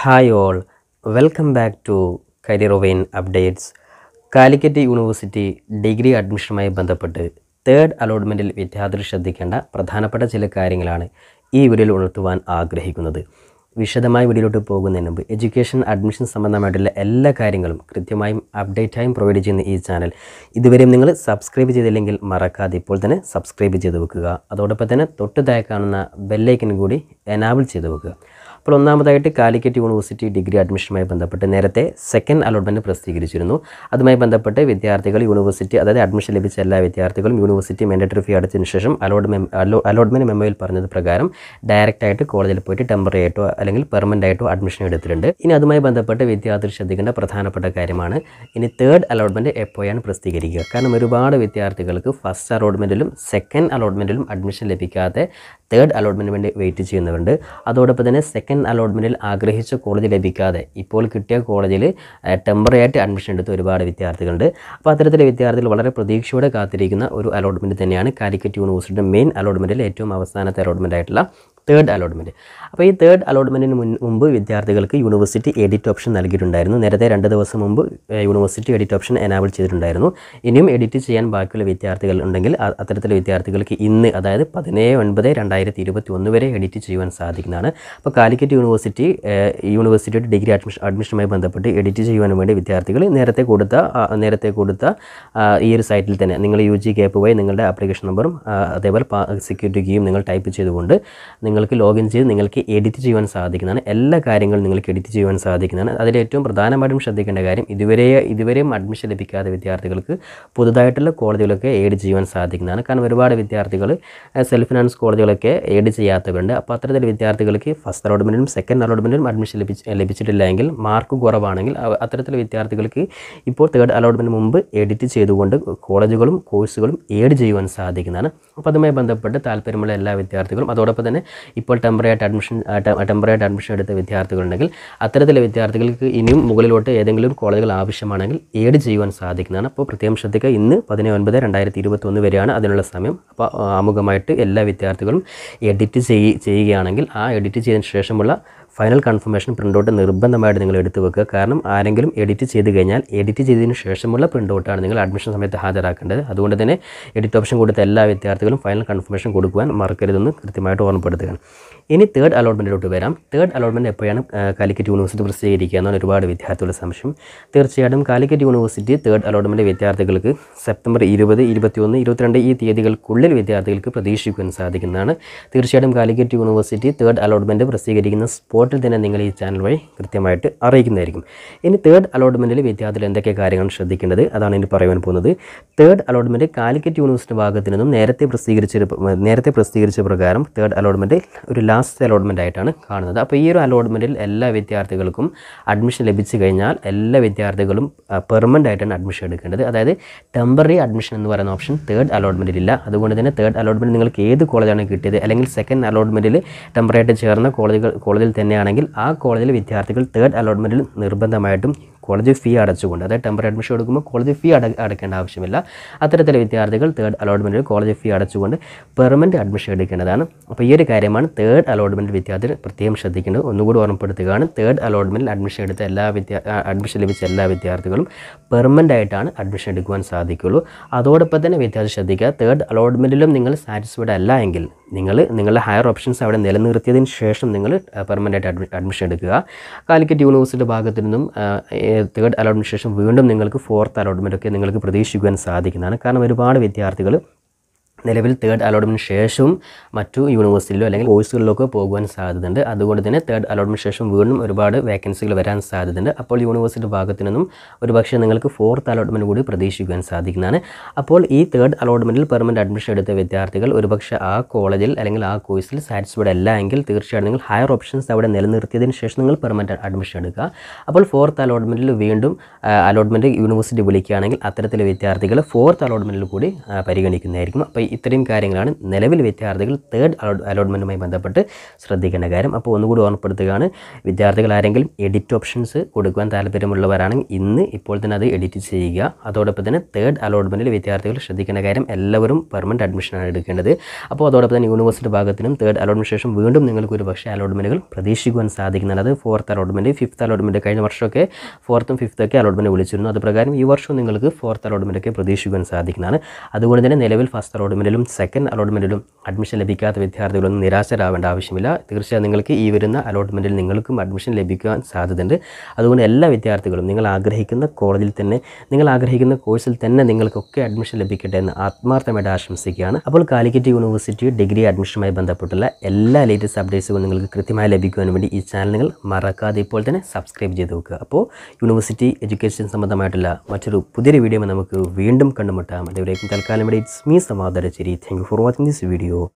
Hi all welcome back to career ഒവൈൻ updates Calicut university degree അഡ്മിഷനുമായി ബന്ധപ്പെട്ട് third അലോട്ട്മെൻറ്റിൽ വിദ്യാർത്ഥികൾ ശ്രദ്ധിക്കേണ്ട പ്രധാനപ്പെട്ട ചില കാര്യങ്ങളാണ് ഈ വീഡിയോയിൽ ഉണർത്തുവാൻ ആഗ്രഹിക്കുന്നത് വിശദമായി വീഡിയോയിലോട്ട് പോകുന്നതിന് മുമ്പ് എഡ്യൂക്കേഷൻ അഡ്മിഷൻ സംബന്ധമായിട്ടുള്ള എല്ലാ കാര്യങ്ങളും കൃത്യമായും അപ്ഡേറ്റായും പ്രൊവൈഡ് ചെയ്യുന്ന ഈ ചാനൽ ഇതുവരെയും നിങ്ങൾ സബ്സ്ക്രൈബ് ചെയ്തില്ലെങ്കിൽ മറക്കാതെ ഇപ്പോൾ തന്നെ സബ്സ്ക്രൈബ് ചെയ്ത് വെക്കുക അതോടൊപ്പം തന്നെ തൊട്ട് താഴെ കാണുന്ന ബെല്ലൈക്കൻ കൂടി എനാബിൾ ചെയ്ത് വെക്കുക അപ്പോൾ ഒന്നാമതായിട്ട് കാലിക്കറ്റ് യൂണിവേഴ്സിറ്റി ഡിഗ്രി അഡ്മിഷനുമായി ബന്ധപ്പെട്ട് നേരത്തെ സെക്കൻഡ് അലോട്ട്മെൻറ്റ് പ്രസിദ്ധീകരിച്ചിരുന്നു അതുമായി ബന്ധപ്പെട്ട് വിദ്യാർത്ഥികൾ യൂണിവേഴ്സിറ്റി അതായത് അഡ്മിഷൻ ലഭിച്ച എല്ലാ വിദ്യാർത്ഥികളും യൂണിവേഴ്സിറ്റി മാൻഡറ്ററി ഫീ അടച്ചതിന് ശേഷം അലോട്ട് മെം അലോട്ട്മെൻറ്റ് മെമ്മോയിൽ പറഞ്ഞത് പ്രകാരം ഡയറക്റ്റായിട്ട് കോളേജിൽ പോയിട്ട് ടെമ്പററി ആയിട്ടോ അല്ലെങ്കിൽ പെർമനൻ്റ് ആയിട്ടോ അഡ്മിഷൻ എടുത്തിട്ടുണ്ട് ഇനി അതുമായി ബന്ധപ്പെട്ട് വിദ്യാർത്ഥികൾ ശ്രദ്ധിക്കേണ്ട പ്രധാനപ്പെട്ട കാര്യമാണ് ഇനി തേർഡ് അലോട്ട്മെൻറ്റ് എപ്പോഴാണ് പ്രസിദ്ധീകരിക്കുക കാരണം ഒരുപാട് വിദ്യാർത്ഥികൾക്ക് ഫസ്റ്റ് അലോട്ട്മെൻറ്റിലും സെക്കൻഡ് അലോട്ട്മെൻറ്റിലും അഡ്മിഷൻ ലഭിക്കാതെ തേർഡ് അലോട്ട്മെൻറ്റിന് വേണ്ടി വെയിറ്റ് ചെയ്യുന്നവരുണ്ട് അതോടൊപ്പം തന്നെ സെക്കൻഡ് അലോട്ട്മെൻറ്റിൽ ആഗ്രഹിച്ച കോളേജ് ലഭിക്കാതെ ഇപ്പോൾ കിട്ടിയ കോളേജിൽ ടെമ്പററി ആയിട്ട് അഡ്മിഷൻ എടുത്ത ഒരുപാട് വിദ്യാർത്ഥികളുണ്ട് അപ്പോൾ അത്തരത്തിലെ വിദ്യാർത്ഥികൾ വളരെ പ്രതീക്ഷയോടെ കാത്തിരിക്കുന്ന ഒരു അലോട്ട്മെൻറ്റ് തന്നെയാണ് കാലിക്കറ്റ് യൂണിവേഴ്സിറ്റിയുടെ മെയിൻ അലോട്ട്മെൻറ്റിൽ ഏറ്റവും അവസാനത്തെ അലോട്ട്മെൻ്റ് ആയിട്ടുള്ള തേർഡ് അലോട്ട്മെൻറ്റ് അപ്പോൾ ഈ തേർഡ് അലോട്ട്മെൻറ്റിന് മുൻ മുമ്പ് വിദ്യാർത്ഥികൾക്ക് യൂണിവേഴ്സിറ്റി എഡിറ്റ് ഓപ്ഷൻ നൽകിയിട്ടുണ്ടായിരുന്നു നേരത്തെ രണ്ട് ദിവസം മുമ്പ് യൂണിവേഴ്സിറ്റി എഡിറ്റ് ഓപ്ഷൻ എനാബിൾ ചെയ്തിട്ടുണ്ടായിരുന്നു ഇനിയും എഡിറ്റ് ചെയ്യാൻ ബാക്കിയുള്ള വിദ്യാർത്ഥികൾ ഉണ്ടെങ്കിൽ അത്തരത്തിലെ വിദ്യാർത്ഥികൾക്ക് ഇന്ന് അതായത് പതിനേഴ് ഒൻപത് രണ്ടായിരത്തി ഇരുപത്തി ഒന്ന് വരെ എഡിറ്റ് ചെയ്യുവാൻ സാധിക്കുന്നതാണ് അപ്പോൾ കാലിക്കറ്റ് യൂണിവേഴ്സിറ്റി യൂണിവേഴ്സിറ്റിയുടെ ഡിഗ്രി അഡ്മിഷൻ അഡ്മിഷനുമായി ബന്ധപ്പെട്ട് എഡിറ്റ് ചെയ്യുവാൻ വേണ്ടി വിദ്യാർത്ഥികൾ നേരത്തെ കൊടുത്ത നേരത്തെ കൊടുത്ത ഈ ഒരു സൈറ്റിൽ തന്നെ നിങ്ങൾ യു ജി ഗ്യാപ്പ് വഴി നിങ്ങളുടെ ആപ്ലിക്കേഷൻ നമ്പറും അതേപോലെ സെക്യൂരിറ്റി കീയും നിങ്ങൾ ടൈപ്പ് ചെയ്തുകൊണ്ട് നിങ്ങൾ നിങ്ങൾക്ക് ലോഗിൻ ചെയ്ത് നിങ്ങൾക്ക് എഡിറ്റ് ചെയ്യുവാൻ സാധിക്കുന്നതാണ് എല്ലാ കാര്യങ്ങളും നിങ്ങൾക്ക് എഡിറ്റ് ചെയ്യുവാൻ സാധിക്കുന്നതാണ് അതിൽ ഏറ്റവും പ്രധാനമായിട്ടും ശ്രദ്ധിക്കേണ്ട കാര്യം ഇതുവരെ ഇതുവരെയും അഡ്മിഷൻ ലഭിക്കാത്ത വിദ്യാർത്ഥികൾക്ക് പുതുതായിട്ടുള്ള കോളേജുകളൊക്കെ എയ്ഡ് ചെയ്യുവാൻ സാധിക്കുന്നതാണ് കാരണം ഒരുപാട് വിദ്യാർത്ഥികൾ സെൽഫ് ഫിനാൻസ് കോളേജുകളൊക്കെ എയ്ഡ് ചെയ്യാത്തവരുണ്ട് അപ്പോൾ അത്തരത്തിൽ വിദ്യാർത്ഥികൾക്ക് ഫസ്റ്റ് അലോട്ട്മെൻറ്റും സെക്കൻഡ് അലോട്ട്മെൻറ്റും അഡ്മിഷൻ ലഭിച്ച് ലഭിച്ചിട്ടില്ലെങ്കിൽ മാർക്ക് കുറവാണെങ്കിൽ അത്തരത്തിൽ വിദ്യാർത്ഥികൾക്ക് ഇപ്പോൾ തേർഡ് അലോട്ട്മെൻറ്റ് മുമ്പ് എഡിറ്റ് ചെയ്തുകൊണ്ട് കോളേജുകളും കോഴ്സുകളും എയ്ഡ് ചെയ്യുവാൻ സാധിക്കുന്നതാണ് അപ്പോൾ അതുമായി ബന്ധപ്പെട്ട് താല്പര്യമുള്ള എല്ലാ വിദ്യാർത്ഥികളും അതോടൊപ്പം തന്നെ ഇപ്പോൾ ടെമ്പററി ആയിട്ട് അഡ്മിഷൻ ടെമ്പററി ആയിട്ട് അഡ്മിഷൻ എടുത്ത വിദ്യാർത്ഥികളുണ്ടെങ്കിൽ അത്തരത്തിലെ വിദ്യാർത്ഥികൾക്ക് ഇനിയും മുകളിലോട്ട് ഏതെങ്കിലും കോളേജുകൾ ആവശ്യമാണെങ്കിൽ ഏഡ് ചെയ്യുവാൻ സാധിക്കുന്നതാണ് അപ്പോൾ പ്രത്യേകം ശ്രദ്ധിക്കുക ഇന്ന് പതിനൊന്ന് ഒൻപത് രണ്ടായിരത്തി ഇരുപത്തൊന്ന് വരെയാണ് അതിനുള്ള സമയം അപ്പോൾ ആമുഖമായിട്ട് എല്ലാ വിദ്യാർത്ഥികളും എഡിറ്റ് ചെയ്യുകയാണെങ്കിൽ ആ എഡിറ്റ് ചെയ്തതിന് ശേഷമുള്ള ഫൈനൽ കൺഫർമേഷൻ പ്രിൻ്റൗട്ട് നിർബന്ധമായിട്ട് നിങ്ങൾ എടുത്തു വെക്കുക കാരണം ആരെങ്കിലും എഡിറ്റ് ചെയ്ത് കഴിഞ്ഞാൽ എഡിറ്റ് ചെയ്തതിന് ശേഷമുള്ള പ്രിൻ്റൗട്ടാണ് നിങ്ങൾ അഡ്മിഷൻ സമയത്ത് ഹാജരാക്കേണ്ടത് അതുകൊണ്ട് തന്നെ എഡിറ്റ് ഓപ്ഷൻ കൊടുത്ത എല്ലാ വിദ്യാർത്ഥികളും ഫൈനൽ കൺഫർമേഷൻ കൊടുക്കുവാൻ മറക്കരുതെന്ന് കൃത്യമായിട്ട് ഓർമ്മപ്പെടുത്തുകയാണ് ഇനി തേർഡ് അലോട്ട്മെൻറ്റിലോട്ട് വരാം തേർഡ് അലോട്ട്മെൻറ്റ് എപ്പോഴാണ് കാലിക്കറ്റ് യൂണിവേഴ്സിറ്റി പ്രസിദ്ധീകരിക്കുക എന്നാണ് ഒരുപാട് വിദ്യാർത്ഥികളുടെ സംശയം തീർച്ചയായിട്ടും കാലിക്കറ്റ് യൂണിവേഴ്സിറ്റി തേർഡ് അലോട്ട്മെൻറ്റ് വിദ്യാർത്ഥികൾക്ക് സെപ്റ്റംബർ ഇരുപത് ഇരുപത്തിയൊന്ന് ഇരുപത്തിരണ്ട് ഈ തീയതികൾക്കുള്ളിൽ വിദ്യാർത്ഥികൾക്ക് പ്രതീക്ഷിക്കുവാൻ സാധിക്കുന്നതാണ് തീർച്ചയായിട്ടും കാലിക്കറ്റ് യൂണിവേഴ്സിറ്റി തേർഡ് അലോട്ട്മെൻറ്റ് പ്രസിദ്ധീകരിക്കുന്ന സ്പോർട്സ് ഷോർട്ടിൽ തന്നെ നിങ്ങൾ ഈ ചാനൽ വഴി കൃത്യമായിട്ട് അറിയിക്കുന്നതായിരിക്കും ഇനി തേർഡ് അലോട്ട്മെൻറ്റിൽ വിദ്യാർത്ഥികൾ എന്തൊക്കെ കാര്യങ്ങളാണ് ശ്രദ്ധിക്കേണ്ടത് അതാണ് ഇനി പറയുവാൻ പോകുന്നത് തേർഡ് അലോട്ട്മെൻറ്റ് കാലിക്കറ്റ് യൂണിവേഴ്സിറ്റി ഭാഗത്തു നിന്നും നേരത്തെ പ്രസിദ്ധീകരിച്ച നേരത്തെ പ്രസിദ്ധീകരിച്ച പ്രകാരം തേർഡ് അലോട്ട്മെൻറ്റ് ഒരു ലാസ്റ്റ് അലോട്ട്മെൻ്റ് ആയിട്ടാണ് കാണുന്നത് അപ്പോൾ ഈ ഒരു അലോട്ട്മെൻറ്റിൽ എല്ലാ വിദ്യാർത്ഥികൾക്കും അഡ്മിഷൻ ലഭിച്ചു കഴിഞ്ഞാൽ എല്ലാ വിദ്യാർത്ഥികളും പെർമനൻ്റ് ആയിട്ടാണ് അഡ്മിഷൻ എടുക്കേണ്ടത് അതായത് ടെമ്പററി അഡ്മിഷൻ എന്ന് പറയുന്ന ഓപ്ഷൻ തേർഡ് അലോട്ട്മെൻറ്റിൽ ഇല്ല അതുകൊണ്ട് തന്നെ തേർഡ് അലോട്ട്മെൻറ്റ് നിങ്ങൾക്ക് ഏത് കോളേജാണ് കിട്ടിയത് അല്ലെങ്കിൽ സെക്കൻഡ് അലോട്ട്മെൻറ്റിൽ ടെമ്പററി ചേർന്ന കോളേജുകൾ കോളേജിൽ തന്നെ അങ്ങനെയാണെങ്കിൽ ആ കോളേജിലെ വിദ്യാർത്ഥികൾ തേർഡ് അലോട്ട്മെൻറ്റിൽ നിർബന്ധമായിട്ടും കോളേജ് ഫീ അടച്ചുകൊണ്ട് അതായത് ടെമ്പററി അഡ്മിഷൻ എടുക്കുമ്പോൾ കോളേജ് ഫീ അട അടക്കേണ്ട ആവശ്യമില്ല അത്തരത്തിലെ വിദ്യാർത്ഥികൾ തേർഡ് അലോട്ട്മെൻറ്റിൽ കോളേജ് ഫീ അടച്ചുകൊണ്ട് പെർമനൻറ്റ് അഡ്മിഷൻ എടുക്കേണ്ടതാണ് അപ്പോൾ ഈ ഒരു കാര്യമാണ് തേർഡ് അലോട്ട്മെൻറ്റ് വിദ്യാർത്ഥികൾ പ്രത്യേകം ശ്രദ്ധിക്കേണ്ടത് ഒന്നുകൂടി ഓർമ്മപ്പെടുത്തുകയാണ് തേർഡ് അലോട്ട്മെൻറ്റിൽ അഡ്മിഷൻ എടുത്ത എല്ലാ വിദ്യാ അഡ്മിഷൻ ലഭിച്ച എല്ലാ വിദ്യാർത്ഥികളും പെർമനൻ്റ് ആയിട്ടാണ് അഡ്മിഷൻ എടുക്കുവാൻ സാധിക്കുള്ളൂ അതോടൊപ്പം തന്നെ വിദ്യാർത്ഥി ശ്രദ്ധിക്കുക തേർഡ് അലോട്ട്മെൻറ്റിലും നിങ്ങൾ സാറ്റിസ്ഫൈഡ് അല്ല എങ്കിൽ നിങ്ങൾ നിങ്ങളുടെ ഹയർ ഓപ്ഷൻസ് അവിടെ നിലനിർത്തിയതിന് ശേഷം നിങ്ങൾ പെർമനൻ്റ് ആയിട്ട് അഡ്മിഷൻ എടുക്കുക കാലിക്കറ്റ് യൂണിവേഴ്സിറ്റി ഭാഗത്തു നിന്നും തേർഡ് അലോട്ട്മെൻറ്റ് ശേഷം വീണ്ടും നിങ്ങൾക്ക് ഫോർത്ത് അലോട്ട്മെൻറ്റ് ഒക്കെ നിങ്ങൾക്ക് പ്രതീക്ഷിക്കുവാൻ സാധിക്കുന്നതാണ് കാരണം ഒരുപാട് വിദ്യാർത്ഥികൾ നിലവിൽ തേർഡ് അലോട്ട്മെൻറ്റ് ശേഷവും മറ്റു യൂണിവേഴ്സിറ്റിയിലോ അല്ലെങ്കിൽ കോഴ്സുകളിലൊക്കെ പോകുവാൻ സാധ്യതയുണ്ട് അതുകൊണ്ട് തന്നെ തേർഡ് അലോട്ട്മെൻറ്റ് ശേഷം വീണ്ടും ഒരുപാട് വേക്കൻസികൾ വരാൻ സാധ്യതയുണ്ട് അപ്പോൾ യൂണിവേഴ്സിറ്റി ഭാഗത്തു നിന്നും ഒരുപക്ഷേ നിങ്ങൾക്ക് ഫോർത്ത് അലോട്ട്മെൻറ്റ് കൂടി പ്രതീക്ഷിക്കുവാൻ സാധിക്കുന്നതാണ് അപ്പോൾ ഈ തേർഡ് അലോട്ട്മെൻറ്റിൽ പെർമനൻറ്റ് അഡ്മിഷൻ എടുത്ത വിദ്യാർത്ഥികൾ ഒരുപക്ഷെ ആ കോളേജിൽ അല്ലെങ്കിൽ ആ കോഴ്സിൽ സാറ്റിസ്ഫൈഡ് അല്ല എങ്കിൽ തീർച്ചയായിട്ടും നിങ്ങൾ ഹയർ ഓപ്ഷൻസ് അവിടെ നിലനിർത്തിയതിന് ശേഷം നിങ്ങൾ പെർമനൻറ്റ് അഡ്മിഷൻ എടുക്കുക അപ്പോൾ ഫോർത്ത് അലോട്ട്മെൻറ്റിൽ വീണ്ടും അലോട്ട്മെൻറ്റ് യൂണിവേഴ്സിറ്റി വിളിക്കുകയാണെങ്കിൽ അത്തരത്തിലെ വിദ്യാർത്ഥികൾ ഫോർത്ത് അലോട്ട്മെൻറ്റിൽ കൂടി പരിഗണിക്കുന്നതായിരിക്കും അപ്പോൾ ഇത്രയും കാര്യങ്ങളാണ് നിലവിൽ വിദ്യാർത്ഥികൾ തേർഡ് അലോട്ട്മെൻറ്റുമായി ബന്ധപ്പെട്ട് ശ്രദ്ധിക്കേണ്ട കാര്യം അപ്പോൾ ഒന്നുകൂടി ഓർമ്മപ്പെടുത്തുകയാണ് വിദ്യാർത്ഥികൾ ആരെങ്കിലും എഡിറ്റ് ഓപ്ഷൻസ് കൊടുക്കുവാൻ താല്പര്യമുള്ളവരാണെങ്കിൽ ഇന്ന് ഇപ്പോൾ തന്നെ അത് എഡിറ്റ് ചെയ്യുക അതോടൊപ്പം തന്നെ തേർഡ് അലോട്ട്മെൻറ്റിൽ വിദ്യാർത്ഥികൾ ശ്രദ്ധിക്കേണ്ട കാര്യം എല്ലാവരും പെർമനൻറ്റ് അഡ്മിഷനാണ് എടുക്കേണ്ടത് അപ്പോൾ അതോടൊപ്പം തന്നെ യൂണിവേഴ്സിറ്റി ഭാഗത്തിനും തേർഡ് അലോട്ട്മെൻ്റ് ശേഷം വീണ്ടും നിങ്ങൾക്ക് ഒരു പക്ഷേ അലോട്ട്മെൻറ്റുകൾ പ്രതീക്ഷിക്കുവാൻ സാധിക്കുന്നതാണ് അത് ഫോർത്ത് അലോട്ട്മെൻറ്റ് ഫിഫ്ത്ത് അലോട്ട്മെൻറ്റ് കഴിഞ്ഞ വർഷമൊക്കെ ഫോർത്തും ഫിഫ്ത്തൊക്കെ അലോട്ട്മെൻറ്റ് വിളിച്ചിരുന്നു അതുപ്രകാരം ഈ വർഷവും നിങ്ങൾക്ക് ഫോർത്ത് അലോട്ട്മെൻറ്റൊക്കെ പ്രതീക്ഷിക്കുവാൻ സാധിക്കുന്നതാണ് അതുകൊണ്ട് തന്നെ നിലവിൽ ഫസ്റ്റ് അലോട്ട്മെൻറ്റ് അലോട്ട്മെൻറ്റിലും സെക്കൻഡ് അലോട്ട്മെൻറ്റിലും അഡ്മിഷൻ ലഭിക്കാത്ത വിദ്യാർത്ഥികളൊന്നും നിരാശരാവേണ്ട ആവശ്യമില്ല തീർച്ചയായും നിങ്ങൾക്ക് ഈ വരുന്ന അലോട്ട്മെൻറ്റിൽ നിങ്ങൾക്കും അഡ്മിഷൻ ലഭിക്കാൻ സാധ്യതയുണ്ട് അതുകൊണ്ട് എല്ലാ വിദ്യാർത്ഥികളും നിങ്ങൾ ആഗ്രഹിക്കുന്ന കോളേജിൽ തന്നെ നിങ്ങൾ ആഗ്രഹിക്കുന്ന കോഴ്സിൽ തന്നെ നിങ്ങൾക്കൊക്കെ അഡ്മിഷൻ ലഭിക്കട്ടെ എന്ന് ആത്മാർത്ഥമായിട്ട് ആശംസിക്കുകയാണ് അപ്പോൾ കാലിക്കറ്റ് യൂണിവേഴ്സിറ്റി ഡിഗ്രി അഡ്മിഷനുമായി ബന്ധപ്പെട്ടുള്ള എല്ലാ ലേറ്റസ്റ്റ് അപ്ഡേറ്റ്സും നിങ്ങൾക്ക് കൃത്യമായി ലഭിക്കുവാൻ വേണ്ടി ഈ ചാനൽ നിങ്ങൾ മറക്കാതെ ഇപ്പോൾ തന്നെ സബ്സ്ക്രൈബ് ചെയ്ത് വെക്കുക അപ്പോൾ യൂണിവേഴ്സിറ്റി എഡ്യൂക്കേഷൻ സംബന്ധമായിട്ടുള്ള മറ്റൊരു പുതിയൊരു വീഡിയോ നമുക്ക് വീണ്ടും കണ്ടുമുട്ടാം അതുവരേക്കും തൽക്കാലം ഇവിടെ ഇറ്റ്സ് മീ സമാധാന Siri. Thank you for watching this video.